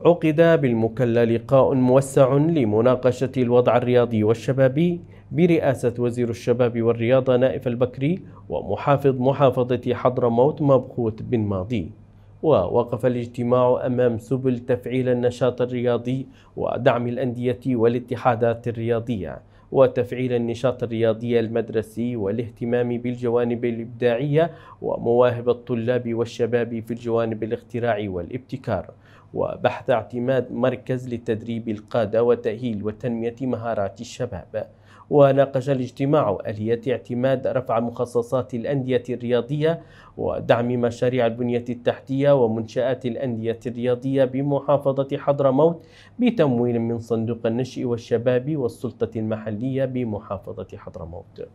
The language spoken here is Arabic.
عقد بالمكلا لقاء موسع لمناقشة الوضع الرياضي والشبابي برئاسة وزير الشباب والرياضة نائف البكري ومحافظ محافظة حضرموت مبخوت بن ماضي ووقف الاجتماع أمام سبل تفعيل النشاط الرياضي ودعم الأندية والاتحادات الرياضية وتفعيل النشاط الرياضي المدرسي والاهتمام بالجوانب الإبداعية ومواهب الطلاب والشباب في الجوانب الاختراع والابتكار وبحث اعتماد مركز لتدريب القادة وتأهيل وتنمية مهارات الشباب وناقش الاجتماع آلية اعتماد رفع مخصصات الأندية الرياضية ودعم مشاريع البنية التحتية ومنشآت الأندية الرياضية بمحافظة حضرموت بتمويل من صندوق النشء والشباب والسلطة المحلية بمحافظة حضرموت